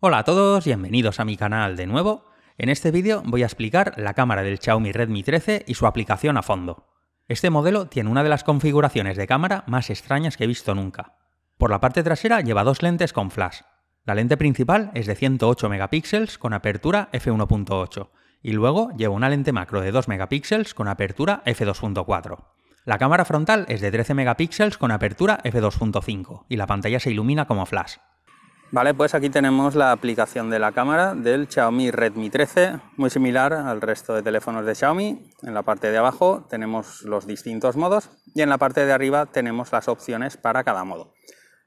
Hola a todos, bienvenidos a mi canal de nuevo. En este vídeo voy a explicar la cámara del Xiaomi Redmi 13 y su aplicación a fondo. Este modelo tiene una de las configuraciones de cámara más extrañas que he visto nunca. Por la parte trasera lleva dos lentes con flash. La lente principal es de 108 megapíxeles con apertura f1.8 y luego lleva una lente macro de 2 megapíxeles con apertura f2.4. La cámara frontal es de 13 megapíxeles con apertura f2.5 y la pantalla se ilumina como flash. Vale, pues aquí tenemos la aplicación de la cámara del Xiaomi Redmi 13, muy similar al resto de teléfonos de Xiaomi. En la parte de abajo tenemos los distintos modos y en la parte de arriba tenemos las opciones para cada modo.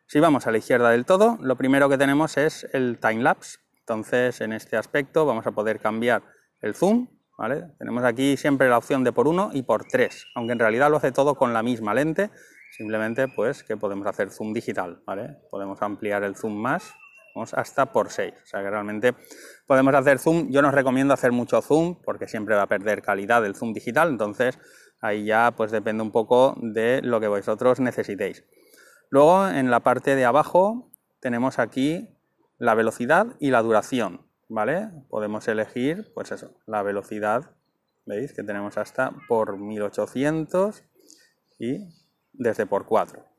Si vamos a la izquierda del todo, lo primero que tenemos es el time lapse. Entonces, en este aspecto vamos a poder cambiar el zoom, ¿vale? Tenemos aquí siempre la opción de por 1 y por 3, aunque en realidad lo hace todo con la misma lente, simplemente pues que podemos hacer zoom digital, ¿vale? Podemos ampliar el zoom más vamos hasta por 6, o sea que realmente podemos hacer zoom, yo no os recomiendo hacer mucho zoom porque siempre va a perder calidad el zoom digital, entonces ahí ya pues depende un poco de lo que vosotros necesitéis. Luego en la parte de abajo tenemos aquí la velocidad y la duración, ¿vale? Podemos elegir pues eso, la velocidad, veis que tenemos hasta por 1800 y desde por 4.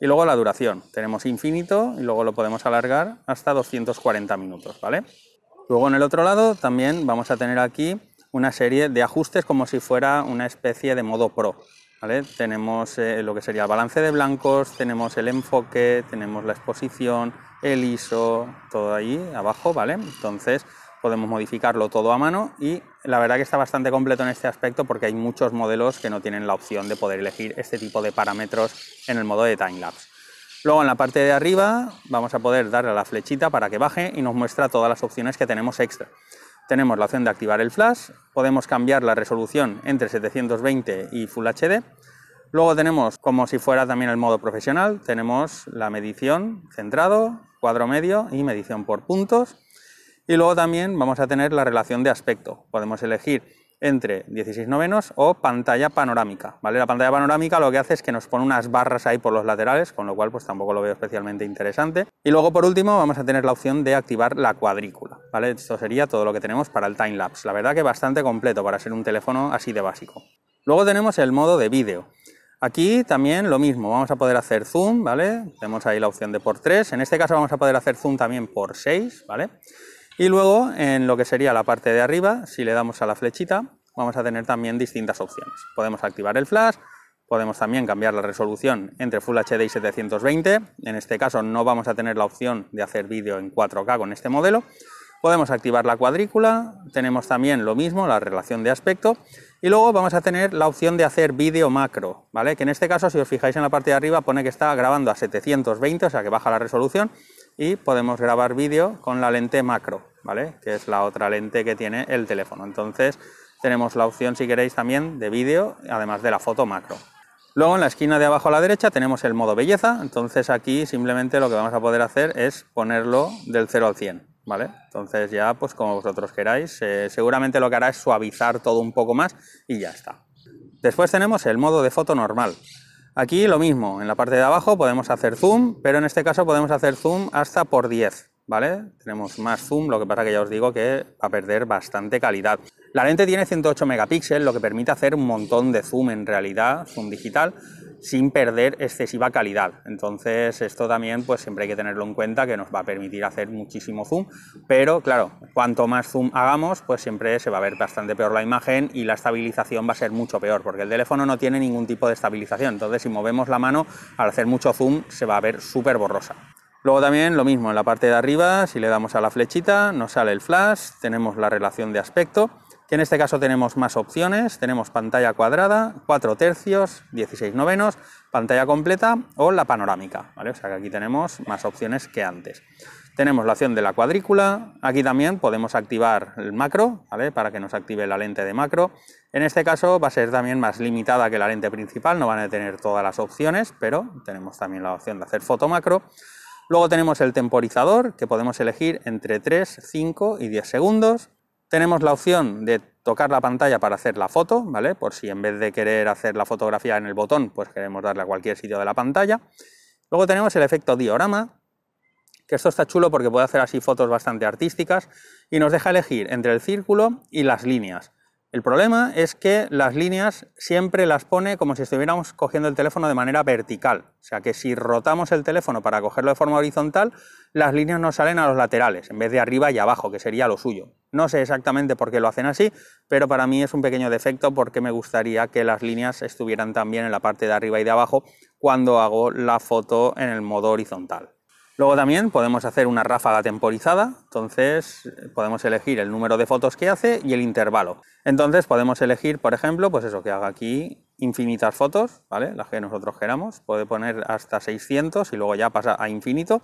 Y luego la duración. Tenemos infinito y luego lo podemos alargar hasta 240 minutos, ¿vale? Luego en el otro lado también vamos a tener aquí una serie de ajustes como si fuera una especie de modo pro. ¿vale? Tenemos eh, lo que sería el balance de blancos, tenemos el enfoque, tenemos la exposición, el ISO, todo ahí abajo, ¿vale? Entonces podemos modificarlo todo a mano y la verdad que está bastante completo en este aspecto porque hay muchos modelos que no tienen la opción de poder elegir este tipo de parámetros en el modo de timelapse. Luego en la parte de arriba vamos a poder darle a la flechita para que baje y nos muestra todas las opciones que tenemos extra. Tenemos la opción de activar el flash, podemos cambiar la resolución entre 720 y Full HD. Luego tenemos, como si fuera también el modo profesional, tenemos la medición centrado, cuadro medio y medición por puntos. Y luego también vamos a tener la relación de aspecto. Podemos elegir entre 16 novenos o pantalla panorámica. ¿vale? La pantalla panorámica lo que hace es que nos pone unas barras ahí por los laterales, con lo cual pues tampoco lo veo especialmente interesante. Y luego por último vamos a tener la opción de activar la cuadrícula. ¿vale? Esto sería todo lo que tenemos para el timelapse, La verdad que bastante completo para ser un teléfono así de básico. Luego tenemos el modo de vídeo. Aquí también lo mismo, vamos a poder hacer zoom, ¿vale? Tenemos ahí la opción de por 3, en este caso vamos a poder hacer zoom también por 6, ¿vale? Y luego en lo que sería la parte de arriba, si le damos a la flechita, vamos a tener también distintas opciones. Podemos activar el flash, podemos también cambiar la resolución entre Full HD y 720. En este caso no vamos a tener la opción de hacer vídeo en 4K con este modelo. Podemos activar la cuadrícula, tenemos también lo mismo, la relación de aspecto, y luego vamos a tener la opción de hacer vídeo macro, ¿vale? Que en este caso, si os fijáis en la parte de arriba, pone que está grabando a 720, o sea que baja la resolución, y podemos grabar vídeo con la lente macro, que es la otra lente que tiene el teléfono. Entonces tenemos la opción, si queréis, también de vídeo, además de la foto macro. Luego en la esquina de abajo a la derecha tenemos el modo belleza, entonces aquí simplemente lo que vamos a poder hacer es ponerlo del 0 al 100, ¿vale? Entonces ya pues como vosotros queráis, eh, seguramente lo que hará es suavizar todo un poco más y ya está. Después tenemos el modo de foto normal. Aquí lo mismo, en la parte de abajo podemos hacer zoom, pero en este caso podemos hacer zoom hasta por 10, ¿vale? Tenemos más zoom, lo que pasa que ya os digo que va a perder bastante calidad. La lente tiene 108 megapíxeles, lo que permite hacer un montón de zoom en realidad, zoom digital, sin perder excesiva calidad. Entonces, esto también, pues siempre hay que tenerlo en cuenta, que nos va a permitir hacer muchísimo zoom, pero claro, cuanto más zoom hagamos, pues siempre se va a ver bastante peor la imagen y la estabilización va a ser mucho peor, porque el teléfono no tiene ningún tipo de estabilización. Entonces, si movemos la mano, al hacer mucho zoom, se va a ver súper borrosa. Luego también lo mismo, en la parte de arriba, si le damos a la flechita, nos sale el flash, tenemos la relación de aspecto, que en este caso tenemos más opciones, tenemos pantalla cuadrada, 4 tercios, 16 novenos, pantalla completa o la panorámica, ¿vale? O sea que aquí tenemos más opciones que antes. Tenemos la opción de la cuadrícula, aquí también podemos activar el macro, Para que nos active la lente de macro. En este caso va a ser también más limitada que la lente principal, no van a tener todas las opciones, pero tenemos también la opción de hacer foto macro. Luego tenemos el temporizador, que podemos elegir entre 3, 5 y 10 segundos. Tenemos la opción de tocar la pantalla para hacer la foto, ¿vale? Por si en vez de querer hacer la fotografía en el botón, pues queremos darle a cualquier sitio de la pantalla. Luego tenemos el efecto diorama, que esto está chulo porque puede hacer así fotos bastante artísticas, y nos deja elegir entre el círculo y las líneas. El problema es que las líneas siempre las pone como si estuviéramos cogiendo el teléfono de manera vertical. O sea que si rotamos el teléfono para cogerlo de forma horizontal, las líneas nos salen a los laterales, en vez de arriba y abajo, que sería lo suyo. No sé exactamente por qué lo hacen así, pero para mí es un pequeño defecto porque me gustaría que las líneas estuvieran también en la parte de arriba y de abajo cuando hago la foto en el modo horizontal. Luego también podemos hacer una ráfaga temporizada, entonces eh, podemos elegir el número de fotos que hace y el intervalo. Entonces podemos elegir, por ejemplo, pues eso que haga aquí infinitas fotos, ¿vale? Las que nosotros queramos, puede poner hasta 600 y luego ya pasa a infinito.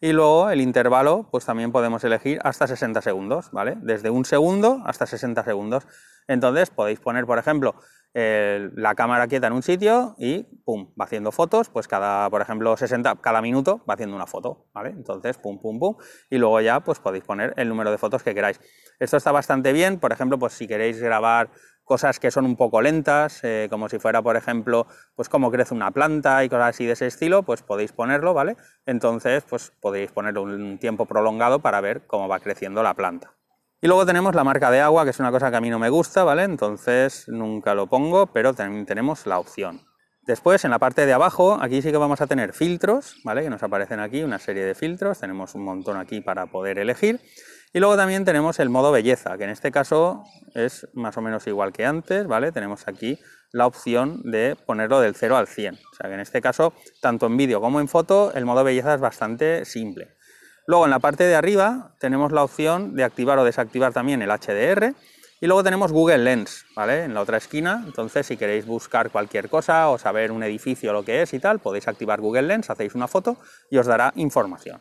Y luego el intervalo, pues también podemos elegir hasta 60 segundos, ¿vale? Desde un segundo hasta 60 segundos. Entonces podéis poner, por ejemplo, la cámara quieta en un sitio y pum, va haciendo fotos, pues cada, por ejemplo, 60, cada minuto va haciendo una foto, ¿vale? Entonces, pum, pum, pum, y luego ya pues podéis poner el número de fotos que queráis. Esto está bastante bien, por ejemplo, pues si queréis grabar cosas que son un poco lentas, eh, como si fuera, por ejemplo, pues cómo crece una planta y cosas así de ese estilo, pues podéis ponerlo, ¿vale? Entonces, pues podéis poner un tiempo prolongado para ver cómo va creciendo la planta. Y luego tenemos la marca de agua, que es una cosa que a mí no me gusta, ¿vale? Entonces nunca lo pongo, pero también tenemos la opción. Después, en la parte de abajo, aquí sí que vamos a tener filtros, ¿vale? Que nos aparecen aquí una serie de filtros, tenemos un montón aquí para poder elegir. Y luego también tenemos el modo belleza, que en este caso es más o menos igual que antes, ¿vale? Tenemos aquí la opción de ponerlo del 0 al 100. O sea que en este caso, tanto en vídeo como en foto, el modo belleza es bastante simple. Luego en la parte de arriba tenemos la opción de activar o desactivar también el HDR y luego tenemos Google Lens, ¿vale? En la otra esquina, entonces si queréis buscar cualquier cosa o saber un edificio lo que es y tal, podéis activar Google Lens, hacéis una foto y os dará información.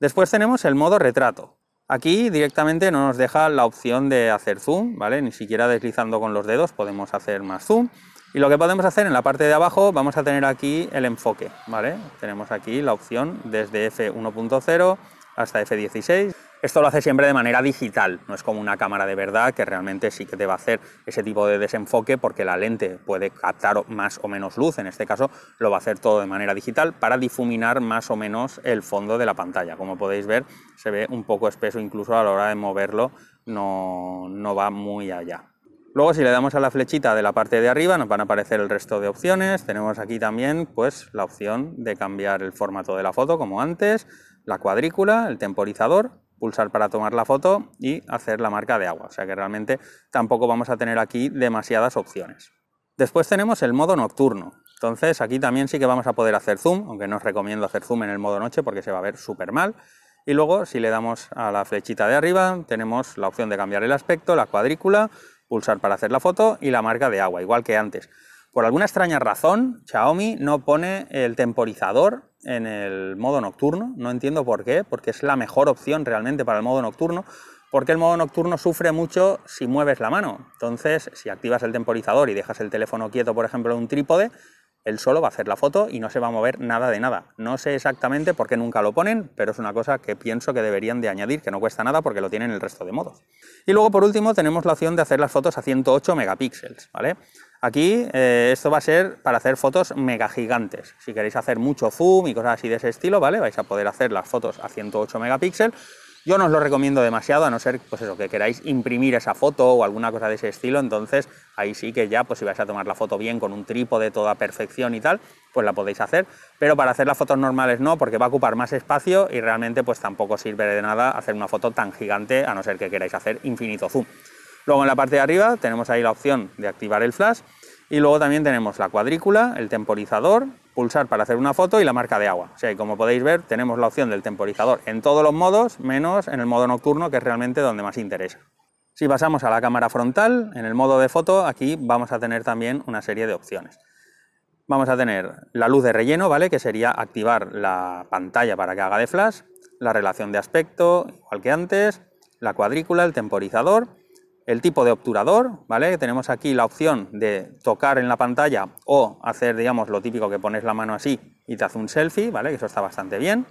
Después tenemos el modo retrato. Aquí directamente no nos deja la opción de hacer zoom, ¿vale? Ni siquiera deslizando con los dedos podemos hacer más zoom. Y lo que podemos hacer en la parte de abajo, vamos a tener aquí el enfoque, ¿vale? Tenemos aquí la opción desde f1.0 hasta F16. Esto lo hace siempre de manera digital, no es como una cámara de verdad que realmente sí que te va a hacer ese tipo de desenfoque porque la lente puede captar más o menos luz, en este caso lo va a hacer todo de manera digital para difuminar más o menos el fondo de la pantalla. Como podéis ver, se ve un poco espeso incluso a la hora de moverlo, no, va muy allá. Luego si le damos a la flechita de la parte de arriba nos van a aparecer el resto de opciones. Tenemos aquí también pues, la opción de cambiar el formato de la foto como antes, la cuadrícula, el temporizador, pulsar para tomar la foto y hacer la marca de agua. O sea que realmente tampoco vamos a tener aquí demasiadas opciones. Después tenemos el modo nocturno. Entonces aquí también sí que vamos a poder hacer zoom, aunque no os recomiendo hacer zoom en el modo noche porque se va a ver súper mal. Y luego si le damos a la flechita de arriba tenemos la opción de cambiar el aspecto, la cuadrícula, pulsar para hacer la foto y la marca de agua, igual que antes. Por alguna extraña razón, Xiaomi no pone el temporizador en el modo nocturno, no entiendo por qué, porque es la mejor opción realmente para el modo nocturno, porque el modo nocturno sufre mucho si mueves la mano. Entonces, si activas el temporizador y dejas el teléfono quieto, por ejemplo, en un trípode, él solo va a hacer la foto y no se va a mover nada de nada. No sé exactamente por qué nunca lo ponen, pero es una cosa que pienso que deberían de añadir, que no cuesta nada porque lo tienen el resto de modos. Y luego por último tenemos la opción de hacer las fotos a 108 megapíxeles, ¿vale? Aquí eh, esto va a ser para hacer fotos mega gigantes. Si queréis hacer mucho zoom y cosas así de ese estilo, ¿vale? Vais a poder hacer las fotos a 108 megapíxeles. Yo no os lo recomiendo demasiado, a no ser pues eso, que queráis imprimir esa foto o alguna cosa de ese estilo, entonces ahí sí que ya, pues si vais a tomar la foto bien con un trípode toda perfección y tal, pues la podéis hacer, pero para hacer las fotos normales no, porque va a ocupar más espacio y realmente pues tampoco sirve de nada hacer una foto tan gigante, a no ser que queráis hacer infinito zoom. Luego en la parte de arriba tenemos ahí la opción de activar el flash y luego también tenemos la cuadrícula, el temporizador, pulsar para hacer una foto y la marca de agua. O sea, como podéis ver, tenemos la opción del temporizador en todos los modos, menos en el modo nocturno, que es realmente donde más interesa. Si pasamos a la cámara frontal, en el modo de foto, aquí vamos a tener también una serie de opciones. Vamos a tener la luz de relleno, ¿vale? Que sería activar la pantalla para que haga de flash, la relación de aspecto, igual que antes, la cuadrícula, el temporizador, el tipo de obturador, ¿vale? Tenemos aquí la opción de tocar en la pantalla o hacer, digamos, lo típico que pones la mano así y te hace un selfie, ¿vale? Que eso está bastante bien.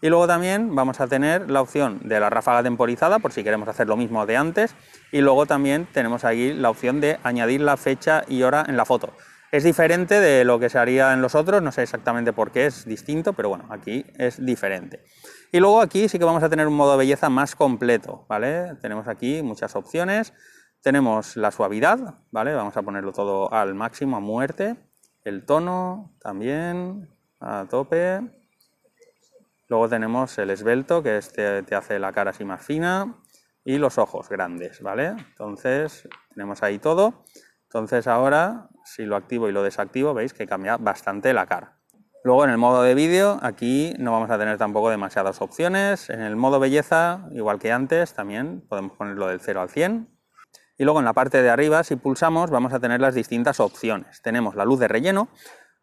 Y luego también vamos a tener la opción de la ráfaga temporizada, por si queremos hacer lo mismo de antes. Y luego también tenemos aquí la opción de añadir la fecha y hora en la foto. Es diferente de lo que se haría en los otros, no sé exactamente por qué es distinto, pero bueno, aquí es diferente. Y luego aquí sí que vamos a tener un modo de belleza más completo, ¿vale? Tenemos aquí muchas opciones, tenemos la suavidad, ¿vale? Vamos a ponerlo todo al máximo, a muerte, el tono también, a tope, Luego tenemos el esbelto, que este te hace la cara así más fina, y los ojos grandes, ¿vale? Entonces, tenemos ahí todo. Entonces ahora, si lo activo y lo desactivo, veis que cambia bastante la cara. Luego en el modo de vídeo, aquí no vamos a tener tampoco demasiadas opciones. En el modo belleza, igual que antes, también podemos ponerlo del 0 al 100. Y luego en la parte de arriba, si pulsamos, vamos a tener las distintas opciones. Tenemos la luz de relleno,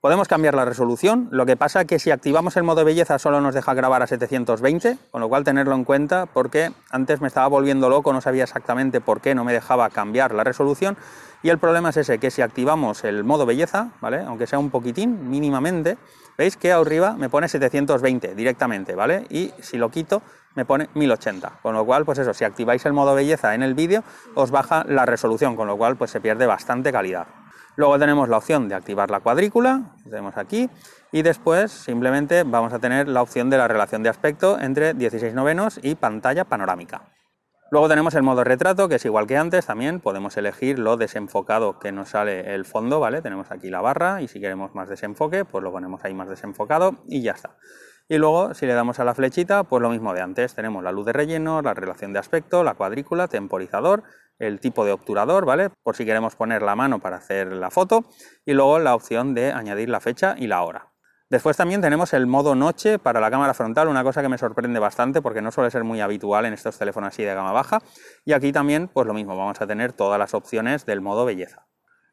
Podemos cambiar la resolución, lo que pasa que si activamos el modo belleza solo nos deja grabar a 720, con lo cual tenerlo en cuenta porque antes me estaba volviendo loco, no sabía exactamente por qué no me dejaba cambiar la resolución y el problema es ese, que si activamos el modo belleza, ¿vale? aunque sea un poquitín, mínimamente, veis que arriba me pone 720 directamente, ¿vale? y si lo quito me pone 1080, con lo cual pues eso, si activáis el modo belleza en el vídeo os baja la resolución, con lo cual pues se pierde bastante calidad. Luego tenemos la opción de activar la cuadrícula, vemos tenemos aquí, y después simplemente vamos a tener la opción de la relación de aspecto entre 16 novenos y pantalla panorámica. Luego tenemos el modo retrato, que es igual que antes, también podemos elegir lo desenfocado que nos sale el fondo, ¿vale? Tenemos aquí la barra y si queremos más desenfoque, pues lo ponemos ahí más desenfocado y ya está. Y luego, si le damos a la flechita, pues lo mismo de antes, tenemos la luz de relleno, la relación de aspecto, la cuadrícula, temporizador el tipo de obturador, ¿vale? Por si queremos poner la mano para hacer la foto y luego la opción de añadir la fecha y la hora. Después también tenemos el modo noche para la cámara frontal, una cosa que me sorprende bastante porque no suele ser muy habitual en estos teléfonos así de gama baja. Y aquí también, pues lo mismo, vamos a tener todas las opciones del modo belleza.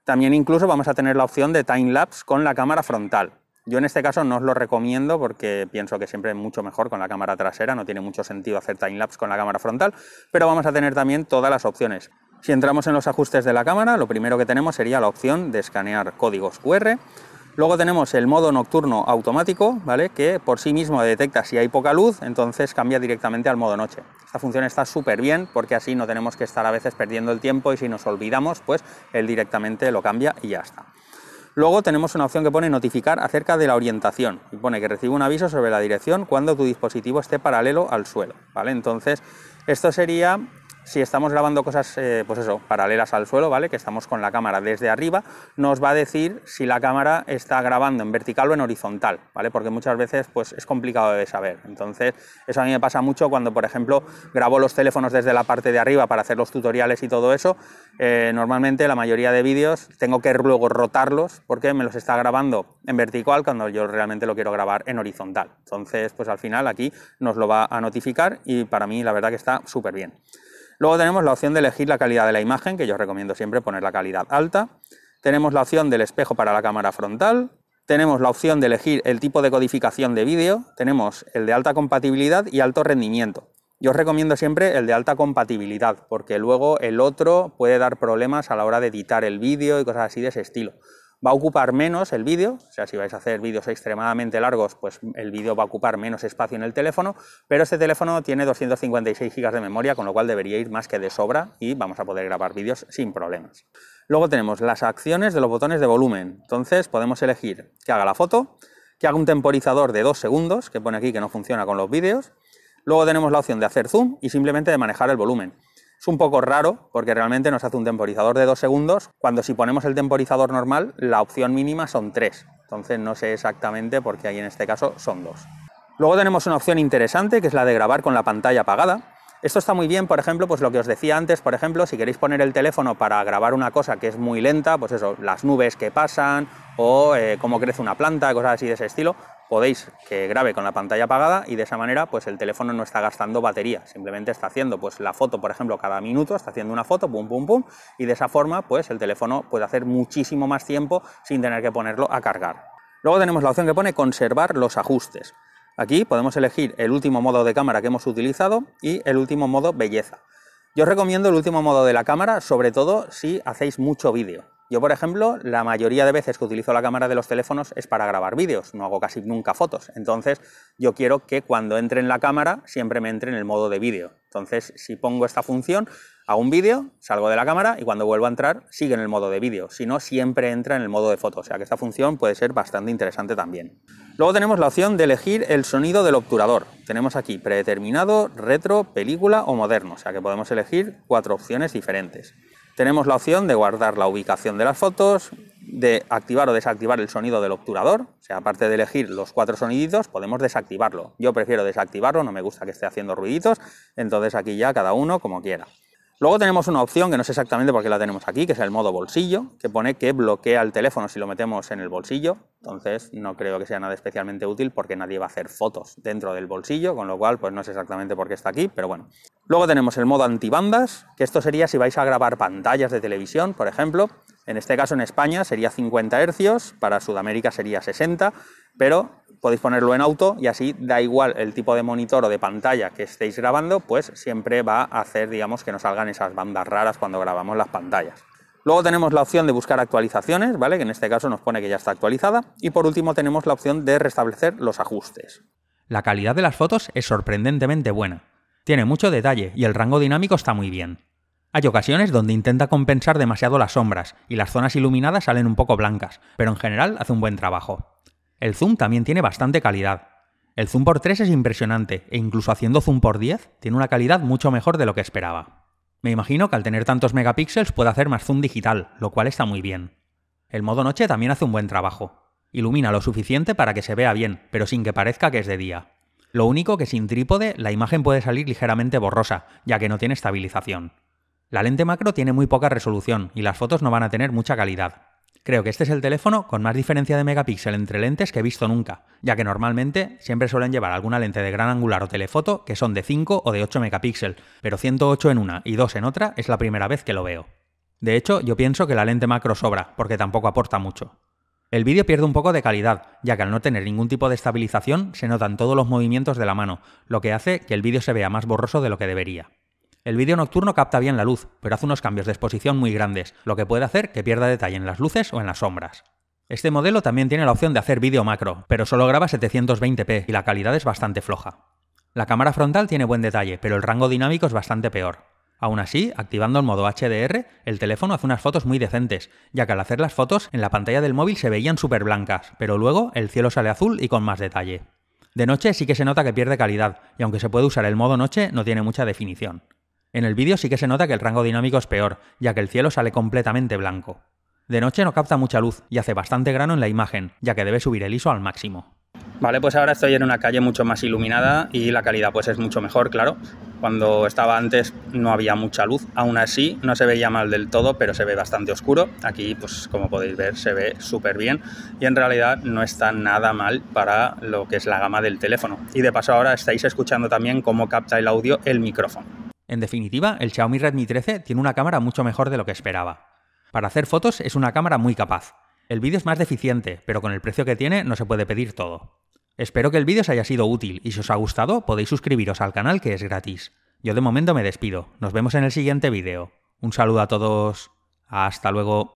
También incluso vamos a tener la opción de time lapse con la cámara frontal, yo en este caso no os lo recomiendo porque pienso que siempre es mucho mejor con la cámara trasera, no tiene mucho sentido hacer time-lapse con la cámara frontal, pero vamos a tener también todas las opciones. Si entramos en los ajustes de la cámara, lo primero que tenemos sería la opción de escanear códigos QR. Luego tenemos el modo nocturno automático, ¿vale? que por sí mismo detecta si hay poca luz, entonces cambia directamente al modo noche. Esta función está súper bien porque así no tenemos que estar a veces perdiendo el tiempo y si nos olvidamos, pues él directamente lo cambia y ya está. Luego tenemos una opción que pone notificar acerca de la orientación y pone que recibe un aviso sobre la dirección cuando tu dispositivo esté paralelo al suelo, ¿vale? Entonces, esto sería si estamos grabando cosas, eh, pues eso, paralelas al suelo, ¿vale? Que estamos con la cámara desde arriba, nos va a decir si la cámara está grabando en vertical o en horizontal, ¿vale? Porque muchas veces, pues, es complicado de saber. Entonces, eso a mí me pasa mucho cuando, por ejemplo, grabo los teléfonos desde la parte de arriba para hacer los tutoriales y todo eso. Eh, normalmente, la mayoría de vídeos tengo que luego rotarlos porque me los está grabando en vertical cuando yo realmente lo quiero grabar en horizontal. Entonces, pues, al final aquí nos lo va a notificar y para mí, la verdad que está súper bien. Luego tenemos la opción de elegir la calidad de la imagen, que yo recomiendo siempre poner la calidad alta. Tenemos la opción del espejo para la cámara frontal. Tenemos la opción de elegir el tipo de codificación de vídeo. Tenemos el de alta compatibilidad y alto rendimiento. Yo os recomiendo siempre el de alta compatibilidad, porque luego el otro puede dar problemas a la hora de editar el vídeo y cosas así de ese estilo va a ocupar menos el vídeo, o sea, si vais a hacer vídeos extremadamente largos, pues el vídeo va a ocupar menos espacio en el teléfono, pero este teléfono tiene 256 GB de memoria, con lo cual debería ir más que de sobra y vamos a poder grabar vídeos sin problemas. Luego tenemos las acciones de los botones de volumen, entonces podemos elegir que haga la foto, que haga un temporizador de 2 segundos, que pone aquí que no funciona con los vídeos, luego tenemos la opción de hacer zoom y simplemente de manejar el volumen. Es un poco raro porque realmente nos hace un temporizador de dos segundos, cuando si ponemos el temporizador normal, la opción mínima son tres. Entonces no sé exactamente por qué ahí en este caso son dos. Luego tenemos una opción interesante que es la de grabar con la pantalla apagada. Esto está muy bien, por ejemplo, pues lo que os decía antes, por ejemplo, si queréis poner el teléfono para grabar una cosa que es muy lenta, pues eso, las nubes que pasan o eh, cómo crece una planta, cosas así de ese estilo, podéis que grabe con la pantalla apagada y de esa manera pues el teléfono no está gastando batería, simplemente está haciendo pues la foto, por ejemplo, cada minuto está haciendo una foto, pum pum pum, y de esa forma pues el teléfono puede hacer muchísimo más tiempo sin tener que ponerlo a cargar. Luego tenemos la opción que pone conservar los ajustes. Aquí podemos elegir el último modo de cámara que hemos utilizado y el último modo belleza. Yo os recomiendo el último modo de la cámara, sobre todo si hacéis mucho vídeo. Yo, por ejemplo, la mayoría de veces que utilizo la cámara de los teléfonos es para grabar vídeos, no hago casi nunca fotos. Entonces, yo quiero que cuando entre en la cámara siempre me entre en el modo de vídeo. Entonces, si pongo esta función, hago un vídeo, salgo de la cámara y cuando vuelvo a entrar sigue en el modo de vídeo. Si no, siempre entra en el modo de foto. O sea que esta función puede ser bastante interesante también. Luego tenemos la opción de elegir el sonido del obturador. Tenemos aquí predeterminado, retro, película o moderno. O sea que podemos elegir cuatro opciones diferentes. Tenemos la opción de guardar la ubicación de las fotos, de activar o desactivar el sonido del obturador. O sea, aparte de elegir los cuatro soniditos, podemos desactivarlo. Yo prefiero desactivarlo, no me gusta que esté haciendo ruiditos, entonces aquí ya cada uno como quiera. Luego tenemos una opción que no sé exactamente por qué la tenemos aquí, que es el modo bolsillo, que pone que bloquea el teléfono si lo metemos en el bolsillo. Entonces no creo que sea nada especialmente útil porque nadie va a hacer fotos dentro del bolsillo, con lo cual pues no sé exactamente por qué está aquí, pero bueno. Luego tenemos el modo antibandas, que esto sería si vais a grabar pantallas de televisión, por ejemplo. En este caso en España sería 50 Hz, para Sudamérica sería 60, pero podéis ponerlo en auto y así da igual el tipo de monitor o de pantalla que estéis grabando, pues siempre va a hacer, digamos, que nos salgan esas bandas raras cuando grabamos las pantallas. Luego tenemos la opción de buscar actualizaciones, ¿vale? Que en este caso nos pone que ya está actualizada. Y por último tenemos la opción de restablecer los ajustes. La calidad de las fotos es sorprendentemente buena. Tiene mucho detalle y el rango dinámico está muy bien. Hay ocasiones donde intenta compensar demasiado las sombras y las zonas iluminadas salen un poco blancas, pero en general hace un buen trabajo. El zoom también tiene bastante calidad. El zoom por 3 es impresionante e incluso haciendo zoom por 10 tiene una calidad mucho mejor de lo que esperaba. Me imagino que al tener tantos megapíxeles puede hacer más zoom digital, lo cual está muy bien. El modo noche también hace un buen trabajo. Ilumina lo suficiente para que se vea bien, pero sin que parezca que es de día. Lo único que sin trípode la imagen puede salir ligeramente borrosa, ya que no tiene estabilización. La lente macro tiene muy poca resolución y las fotos no van a tener mucha calidad. Creo que este es el teléfono con más diferencia de megapíxel entre lentes que he visto nunca, ya que normalmente siempre suelen llevar alguna lente de gran angular o telefoto que son de 5 o de 8 megapíxel, pero 108 en una y 2 en otra es la primera vez que lo veo. De hecho, yo pienso que la lente macro sobra, porque tampoco aporta mucho. El vídeo pierde un poco de calidad, ya que al no tener ningún tipo de estabilización se notan todos los movimientos de la mano, lo que hace que el vídeo se vea más borroso de lo que debería. El vídeo nocturno capta bien la luz, pero hace unos cambios de exposición muy grandes, lo que puede hacer que pierda detalle en las luces o en las sombras. Este modelo también tiene la opción de hacer vídeo macro, pero solo graba 720p y la calidad es bastante floja. La cámara frontal tiene buen detalle, pero el rango dinámico es bastante peor. Aún así, activando el modo HDR, el teléfono hace unas fotos muy decentes, ya que al hacer las fotos en la pantalla del móvil se veían súper blancas, pero luego el cielo sale azul y con más detalle. De noche sí que se nota que pierde calidad, y aunque se puede usar el modo noche, no tiene mucha definición. En el vídeo sí que se nota que el rango dinámico es peor, ya que el cielo sale completamente blanco. De noche no capta mucha luz y hace bastante grano en la imagen, ya que debe subir el ISO al máximo. Vale, pues ahora estoy en una calle mucho más iluminada y la calidad pues es mucho mejor, claro. Cuando estaba antes no había mucha luz, aún así no se veía mal del todo, pero se ve bastante oscuro. Aquí pues como podéis ver se ve súper bien y en realidad no está nada mal para lo que es la gama del teléfono. Y de paso ahora estáis escuchando también cómo capta el audio el micrófono. En definitiva, el Xiaomi Redmi 13 tiene una cámara mucho mejor de lo que esperaba. Para hacer fotos es una cámara muy capaz. El vídeo es más deficiente, pero con el precio que tiene no se puede pedir todo. Espero que el vídeo os haya sido útil y si os ha gustado podéis suscribiros al canal que es gratis. Yo de momento me despido, nos vemos en el siguiente vídeo. Un saludo a todos, hasta luego.